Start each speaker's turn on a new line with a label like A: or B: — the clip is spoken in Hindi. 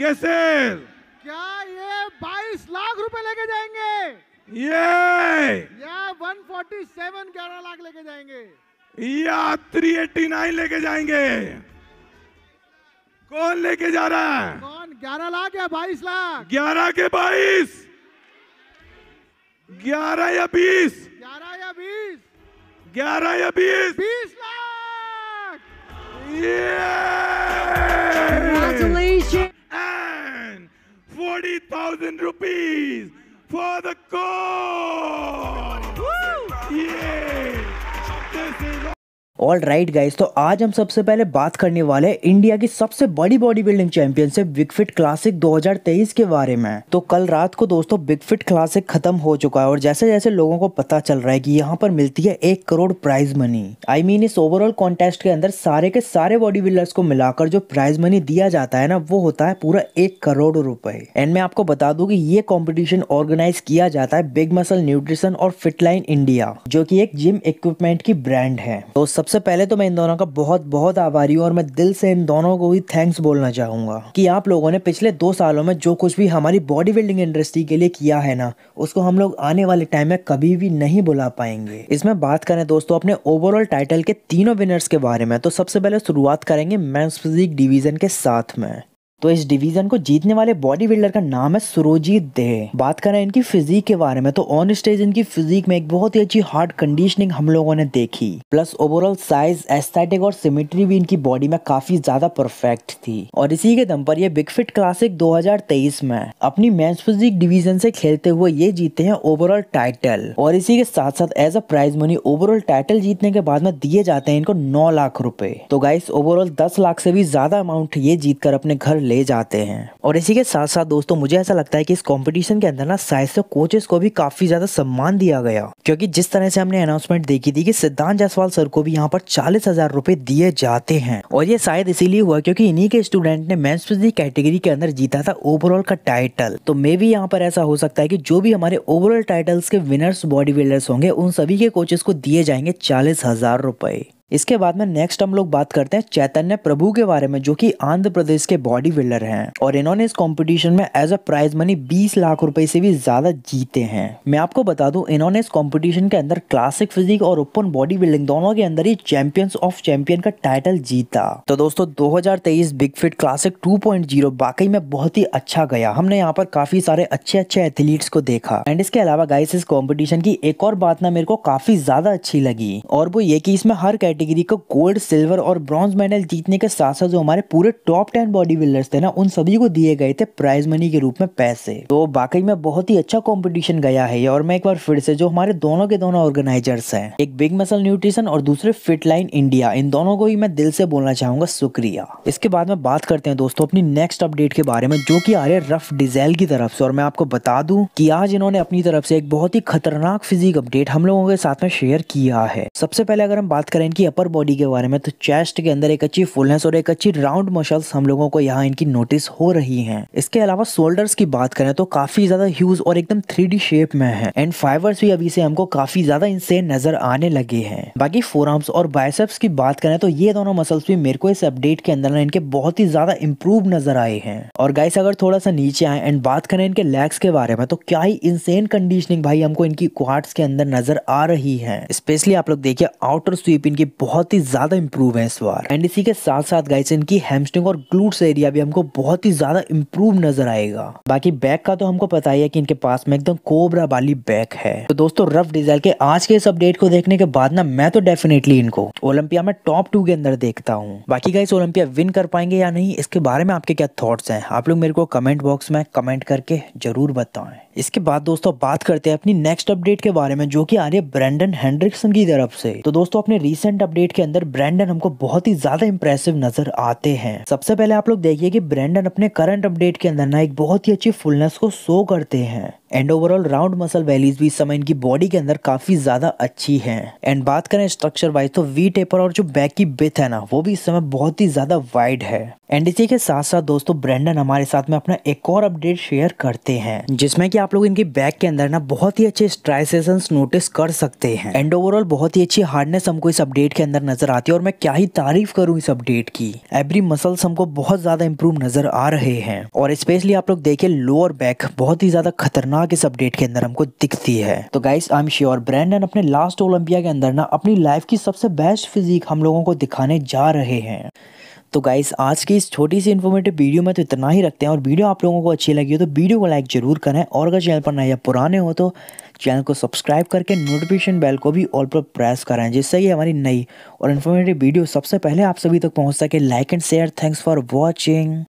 A: गैसेल क्या ये 22 लाख रुपए लेके जाएंगे ये या 147 ग्यारह लाख लेके जाएंगे या 389 लेके जाएंगे कौन लेके जा रहा है कौन 11 लाख या 22 लाख 11 के 22 11 या 20 11 या 20 11 या 20 20 लाख ये 40,000 rupees for the cause! Woo! Yeah! This is all right guys तो आज हम सबसे पहले बात करने वाले हैं इंडिया की सबसे बड़ी body building championship Bigfit classic 2023 के बारे में तो कल रात को दोस्तों बिगफिट क्लासिक खत्म हो चुका है और जैसे जैसे लोगों को पता चल रहा है कि यहाँ पर मिलती है एक crore prize money I I mean mean, इस ओवरऑल कॉन्टेस्ट के अंदर सारे के सारे बॉडी बिल्डर्स को मिलाकर जो प्राइज मनी दिया जाता है ना वो होता है पूरा एक करोड़ रुपए एंड मैं आपको बता दू की ये कॉम्पिटिशन ऑर्गेनाइज किया जाता है बिग मसल न्यूट्रिशन और फिटलाइन इंडिया जो की एक जिम इक्विपमेंट की ब्रांड है तो सबसे सबसे पहले तो मैं इन दोनों का बहुत बहुत आभारी हूँ और मैं दिल से इन दोनों को भी थैंक्स बोलना चाहूंगा कि आप लोगों ने पिछले दो सालों में जो कुछ भी हमारी बॉडी बिल्डिंग इंडस्ट्री के लिए किया है ना उसको हम लोग आने वाले टाइम में कभी भी नहीं बुला पाएंगे इसमें बात करें दोस्तों अपने ओवरऑल टाइटल के तीनों विनर्स के बारे में तो सबसे पहले शुरुआत करेंगे मैं फिजिक डिवीजन के साथ में तो इस डिवीजन को जीतने वाले बॉडी बिल्डर का नाम है सुरोजीत देह बात करें इनकी फिजिक के बारे में तो ऑन स्टेज इनकी फिजिक में एक बहुत ही अच्छी हार्ड कंडीशनिंग हम लोगों ने देखी प्लस ओवरऑल साइज एस्थेटिक और सिमेट्री भी इनकी बॉडी में काफी ज्यादा परफेक्ट थी और इसी के दम पर ये बिग फिट क्लासिक दो में अपनी मैच फिजिक डिविजन से खेलते हुए ये जीते हैं ओवरऑल टाइटल और इसी के साथ साथ as a prize money overall title जीतने के बाद में दिए जाते हैं इनको नौ लाख रूपए तो गाइस ओवरऑल दस लाख से भी ज्यादा अमाउंट ये जीतकर अपने घर ले जाते हैं और इसी के साथ साथ दोस्तों मुझे ऐसा लगता है कि इस कॉम्पिटिशन के अंदर ना साइस कोचेस को भी काफी ज्यादा सम्मान दिया गया क्योंकि जिस तरह से हमने अनाउंसमेंट देखी थी कि सिद्धांत जायसवाल सर को भी यहाँ पर चालीस हजार रुपए दिए जाते हैं और ये शायद इसीलिए हुआ क्योंकि इन्हीं के स्टूडेंट ने मैं कैटेगरी के अंदर जीता था ओवरऑल का टाइटल तो मे भी यहाँ पर ऐसा हो सकता है की जो भी हमारे ओवरऑल टाइटल्स के विनर्स बॉडी बिल्डर्स होंगे उन सभी के कोचेस को दिए जाएंगे चालीस हजार रुपए इसके बाद में नेक्स्ट हम लोग बात करते हैं चैतन्य प्रभु के बारे में जो कि आंध्र प्रदेश के बॉडी बिल्डर है और इन्होंने इस कंपटीशन में as a prize money 20 lakh रुपए से भी ज्यादा जीते हैं मैं आपको बता दूं इन्होंने इस कंपटीशन के अंदर क्लासिक फिजिक और ओपन बॉडी बिल्डिंग दोनों के अंदर ही चैंपियंस ऑफ चैंपियन का टाइटल जीता तो दोस्तों दो बिग फिट क्लासिक टू वाकई में बहुत ही अच्छा गया हमने यहाँ पर काफी सारे अच्छे अच्छे एथलीट्स को देखा एंड इसके अलावा गाइस इस कॉम्पिटिशन की एक और बात ना मेरे को काफी ज्यादा अच्छी लगी और वो ये की इसमें हर कैटेगरी कैटेगरी का गोल्ड सिल्वर और ब्रॉन्ज मेडल जीतने के साथ साथ जो हमारे पूरे टॉप टेन बॉडी बिल्डर्स थे ना उन सभी को दिए गए थे प्राइज मनी के रूप में पैसे तो बाकी में बहुत ही अच्छा कॉम्पिटिशन गया है और मैं एक बार फिर से जो हमारे दोनों के दोनों ऑर्गेनाइजर्स है एक बिग मसल न्यूट्रिशन और दूसरे फिट लाइन इंडिया इन दोनों को ही मैं दिल से बोलना चाहूंगा शुक्रिया इसके बाद में बात करते हैं दोस्तों अपनी नेक्स्ट अपडेट के बारे में जो कि आ रहे रफ डिजेल की तरफ से और मैं आपको बता दूं कि आज इन्होंने अपनी तरफ से एक बहुत ही खतरनाक फिजिक अपडेट हम लोगों के साथ में शेयर किया है सबसे पहले अगर हम बात करें इनकी इनकी अपर बॉडी के बारे में तो चेस्ट के अंदर एक अच्छी फुलनेस और एक अच्छी राउंड मसल्स हम लोगों को यहाँ इनकी नोटिस हो रही हैं। इसके अलावा शोल्डर्स की बात करें तो काफी ज्यादा ह्यूज और एकदम थ्री शेप में है एंड फाइबर्स भी अभी से हमको काफी ज्यादा इनसे नजर आने लगे हैं बाकी फोर और बायसेप्स की बात करें तो ये दोनों मसल्स भी मेरे को इस अपडेट के अंदर इनके बहुत ही ज्यादा इम्प्रूव नजर आए हैं और गाइस अगर थोड़ा सा नीचे आए एंड बात करें इनके लेग्स के बारे में तो क्या ही इनसेन कंडीशनिंग भाई हमको इनकी क्वार्ट्स के अंदर नजर आ रही है स्पेशली आप लोग देखिए आउटर स्वीप इनकी बहुत ही ज़्यादा इंप्रूव है इस बार एंड इसी के साथ साथ गाइस इनकी हेमस्टिंग और ग्लूट्स एरिया भी हमको बहुत ही ज़्यादा इंप्रूव नजर आएगा बाकी बैक का तो हमको पता ही है कि इनके पास में एकदम कोबरा वाली बैक है तो दोस्तों रफ डिजाइन के आज के इस अपडेट को देखने के बाद ना मैं तो डेफिनेटली इनको ओलंपिया में टॉप टू के अंदर देखता हूँ बाकी गाइस ओलंपिया विन कर पाएंगे या नहीं इसके बारे में आपके क्या थॉट्स हैं आप लोग मेरे को कमेंट बॉक्स में कमेंट करके जरूर बताएं इसके बाद दोस्तों बात करते हैं अपनी नेक्स्ट अपडेट के बारे में जो कि आ रही है ब्रेंडन हेंड्रिक्सन की तरफ से तो दोस्तों अपने रिसेंट अपडेट के अंदर ब्रैंडन हमको बहुत ही ज्यादा इंप्रेसिव नजर आते हैं सबसे पहले आप लोग देखिए कि ब्रैंडन अपने करंट अपडेट के अंदर ना एक बहुत ही अच्छी फुलनेस को शो करते हैं and overall round muscle valleys भी इस समय इनकी बॉडी के अंदर काफी ज्यादा अच्छी हैं एंड बात करें स्ट्रक्चर वाइज तो वी टेपर और जो बैक की बिथ है ना वो भी इस समय बहुत ही ज्यादा वाइड है एंड इसी के साथ साथ दोस्तों ब्रैंडन हमारे साथ में अपना एक और अपडेट शेयर करते हैं जिसमें कि आप लोग इनकी बैक के अंदर ना बहुत ही अच्छे स्ट्राइसेशन नोटिस कर सकते हैं एंड ओवरऑल बहुत ही अच्छी हार्डनेस हमको इस अपडेट के अंदर नजर आती है और मैं क्या ही तारीफ करूँ इस अपडेट की एवरी मसल्स हमको बहुत ज्यादा इंप्रूव नजर आ रहे हैं और स्पेशली आप लोग देखे लोअर बैक बहुत ही ज्यादा खतरनाक इस अपडेट के अंदर हमको दिखती है तो guys I am sure Brandon अपने लास्ट ओलंपिया के अंदर ना अपनी लाइफ की सबसे बेस्ट फिजिक हम लोगों को दिखाने जा रहे हैं तो गाइस आज की इस छोटी सी इन्फॉर्मेटिव वीडियो में तो इतना ही रखते हैं और वीडियो आप लोगों को अच्छी लगी हो तो वीडियो को लाइक जरूर करें और अगर चैनल पर नए या पुराने हो तो चैनल को सब्सक्राइब करके नोटिफिकेशन बेल को भी ऑल पर प्रेस करें जिससे कि हमारी नई और इन्फॉर्मेटिव वीडियो सबसे पहले आप सभी तक पहुँच सके like and share thanks for watching